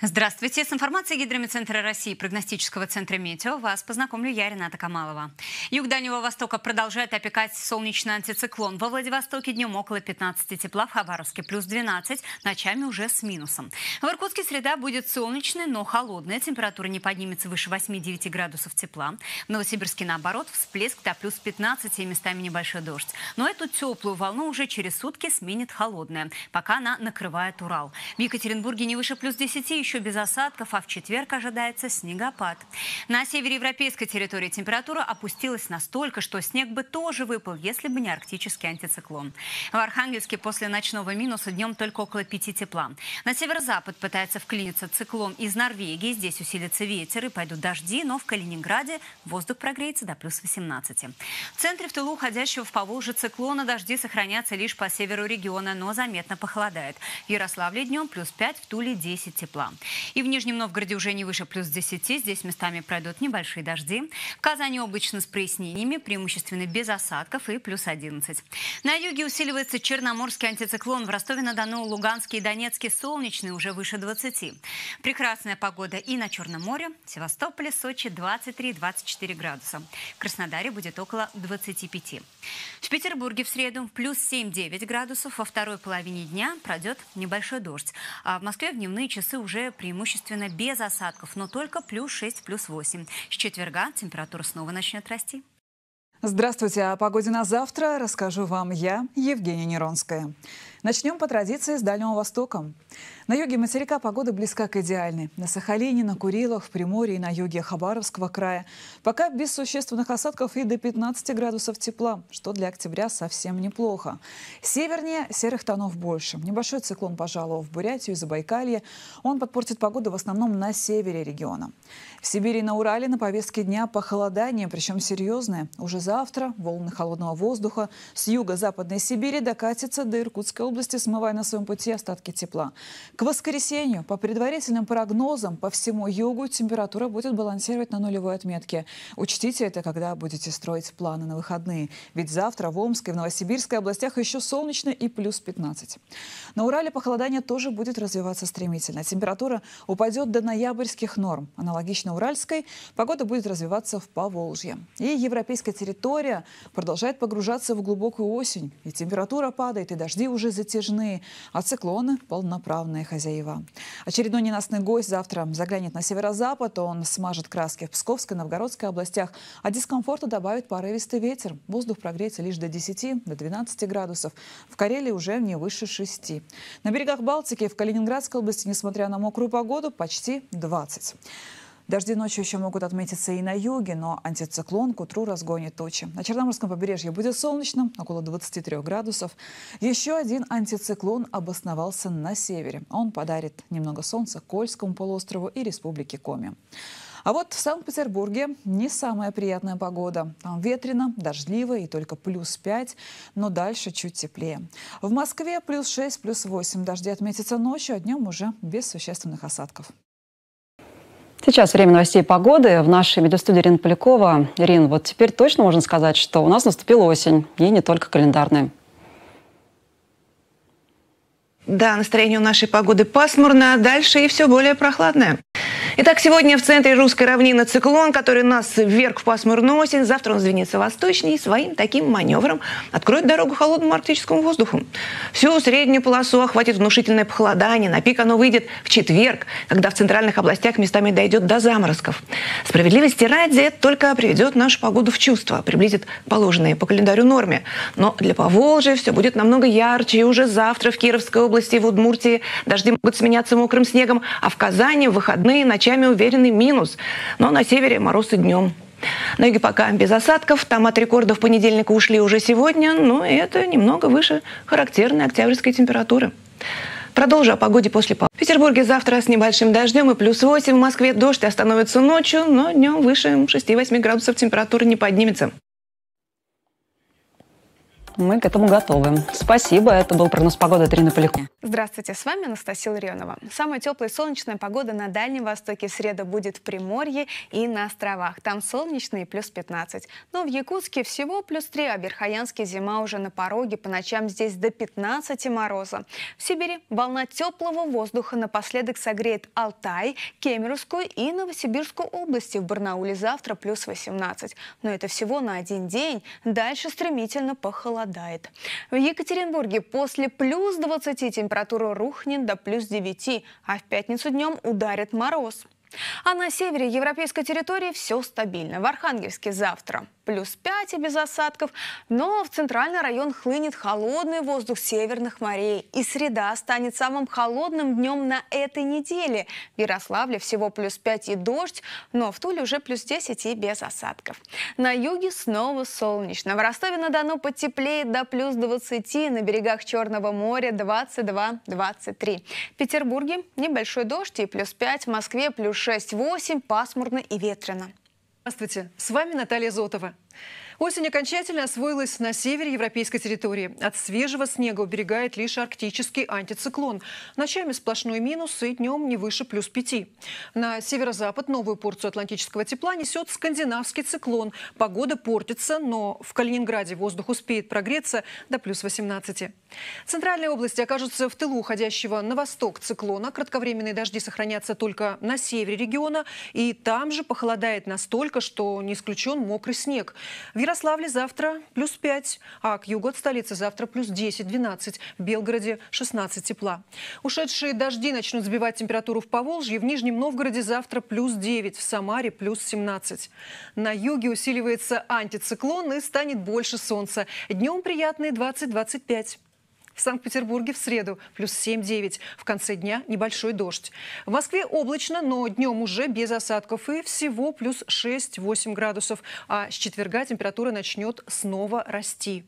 Здравствуйте. С информацией Гидрометцентра России прогностического центра «Метео» вас познакомлю я, Рената Камалова. Юг Дальнего Востока продолжает опекать солнечный антициклон. Во Владивостоке днем около 15 тепла, в Хабаровске плюс 12, ночами уже с минусом. В Иркутске среда будет солнечной, но холодная. Температура не поднимется выше 8-9 градусов тепла. В Новосибирске, наоборот, всплеск до плюс 15 и местами небольшой дождь. Но эту теплую волну уже через сутки сменит холодная, пока она накрывает Урал. В Екатеринбурге не выше плюс 10, еще без осадков, а в четверг ожидается снегопад. На севере европейской территории температура опустилась настолько, что снег бы тоже выпал, если бы не арктический антициклон. В Архангельске после ночного минуса днем только около 5 тепла. На северо-запад пытается вклиниться циклон из Норвегии. Здесь усилится ветер и пойдут дожди, но в Калининграде воздух прогреется до плюс 18. В центре в тылу уходящего в Поволжье циклона дожди сохранятся лишь по северу региона, но заметно похолодает. В Ярославле днем плюс 5, в Туле 10 тепла. И в Нижнем Новгороде уже не выше плюс 10, здесь местами пройдут небольшие дожди. В Казани облачно с прояснениями, преимущественно без осадков и плюс 11. На юге усиливается черноморский антициклон. В Ростове-на-Дону, Луганске и Донецке солнечные уже выше 20. Прекрасная погода и на Черном море. В Севастополе, Сочи 23-24 градуса. В Краснодаре будет около 25. В Петербурге в среду плюс 7-9 градусов. Во второй половине дня пройдет небольшой дождь. А в Москве в дневные часы уже преимущественно без осадков, но только плюс 6, плюс 8. С четверга температура снова начнет расти. Здравствуйте. О погоде на завтра расскажу вам я, Евгения Неронская. Начнем по традиции с Дальнего Востока. На юге материка погода близка к идеальной. На Сахалине, на Курилах, в Приморье и на юге Хабаровского края. Пока без существенных осадков и до 15 градусов тепла, что для октября совсем неплохо. Севернее серых тонов больше. Небольшой циклон пожаловал в Бурятию и Забайкалье. Он подпортит погоду в основном на севере региона. В Сибири и на Урале на повестке дня похолодание, причем серьезное. Уже завтра волны холодного воздуха с юго-западной Сибири докатятся до Иркутской области области, смывая на своем пути остатки тепла. К воскресенью, по предварительным прогнозам, по всему югу температура будет балансировать на нулевой отметке. Учтите это, когда будете строить планы на выходные. Ведь завтра в Омской и в Новосибирской областях еще солнечно и плюс 15. На Урале похолодание тоже будет развиваться стремительно. Температура упадет до ноябрьских норм. Аналогично Уральской погода будет развиваться в Поволжье. И европейская территория продолжает погружаться в глубокую осень. И температура падает, и дожди уже затяжные, а циклоны – полноправные хозяева. Очередной ненастный гость завтра заглянет на северо-запад. Он смажет краски в Псковской, и Новгородской областях. А дискомфорта добавит порывистый ветер. Воздух прогреется лишь до 10, до 12 градусов. В Карелии уже не выше 6. На берегах Балтики в Калининградской области, несмотря на мокрую погоду, почти 20. Дожди ночью еще могут отметиться и на юге, но антициклон к утру разгонит тучи. На Черноморском побережье будет солнечно, около 23 градусов. Еще один антициклон обосновался на севере. Он подарит немного солнца Кольскому полуострову и республике Коми. А вот в Санкт-Петербурге не самая приятная погода. Там ветрено, дождливо и только плюс 5, но дальше чуть теплее. В Москве плюс 6, плюс 8. Дожди отметятся ночью, а днем уже без существенных осадков. Сейчас время новостей погоды. В нашей видеостудии Ирина Полякова. Рин, вот теперь точно можно сказать, что у нас наступила осень, и не только календарная. Да, настроение у нашей погоды пасмурное, а дальше и все более прохладное. Итак, сегодня в центре русской равнины циклон, который нас вверх в пасмурную осень. Завтра он звенится восточнее и своим таким маневром откроет дорогу холодному арктическому воздуху. Всю среднюю полосу охватит внушительное похолодание. На пик оно выйдет в четверг, когда в центральных областях местами дойдет до заморозков. Справедливости ради это только приведет нашу погоду в чувство, приблизит положенные по календарю норме. Но для Поволжья все будет намного ярче. И уже завтра в Кировской области и в Удмуртии дожди могут сменяться мокрым снегом, а в Казани в выходные начать ночами уверенный минус, но на севере морозы днем. На юге пока без осадков, там от рекордов понедельника ушли уже сегодня, но это немного выше характерной октябрьской температуры. Продолжу о погоде после пауз. В Петербурге завтра с небольшим дождем и плюс 8. В Москве дождь остановится ночью, но днем выше 6-8 градусов температура не поднимется. Мы к этому готовы. Спасибо. Это был прогноз погоды Трина Полякова. Здравствуйте, с вами Анастасия Ларионова. Самая теплая и солнечная погода на Дальнем Востоке в среду будет в Приморье и на островах. Там солнечные плюс 15. Но в Якутске всего плюс 3, а в Верхоянске зима уже на пороге. По ночам здесь до 15 мороза. В Сибири волна теплого воздуха напоследок согреет Алтай, Кемеровскую и Новосибирскую области. В Барнауле завтра плюс 18. Но это всего на один день. Дальше стремительно похолодает. В Екатеринбурге после плюс 20 температур температура рухнет до плюс 9, а в пятницу днем ударит мороз. А на севере европейской территории все стабильно. В Архангельске завтра плюс 5 и без осадков, но в центральный район хлынет холодный воздух северных морей. И среда станет самым холодным днем на этой неделе. В Ярославле всего плюс 5 и дождь, но в Туле уже плюс 10 и без осадков. На юге снова солнечно. В Ростове-на-Дону потеплеет до плюс 20, на берегах Черного моря 22-23. В Петербурге небольшой дождь и плюс 5, в Москве плюс 6-8, пасмурно и ветрено. Здравствуйте, с вами Наталья Зотова. Осень окончательно освоилась на севере европейской территории. От свежего снега уберегает лишь арктический антициклон. Ночами сплошной минус и днем не выше плюс пяти. На северо-запад новую порцию атлантического тепла несет скандинавский циклон. Погода портится, но в Калининграде воздух успеет прогреться до плюс 18. Центральные области окажутся в тылу уходящего на восток циклона. Кратковременные дожди сохранятся только на севере региона. И там же похолодает настолько, что не исключен мокрый снег. В Ярославле завтра плюс 5, а к югу от столицы завтра плюс 10-12, в Белгороде 16 тепла. Ушедшие дожди начнут сбивать температуру в Поволжье, в Нижнем Новгороде завтра плюс 9, в Самаре плюс 17. На юге усиливается антициклон и станет больше солнца. Днем приятные 20-25. В Санкт-Петербурге в среду плюс 7-9. В конце дня небольшой дождь. В Москве облачно, но днем уже без осадков и всего плюс 6-8 градусов. А с четверга температура начнет снова расти.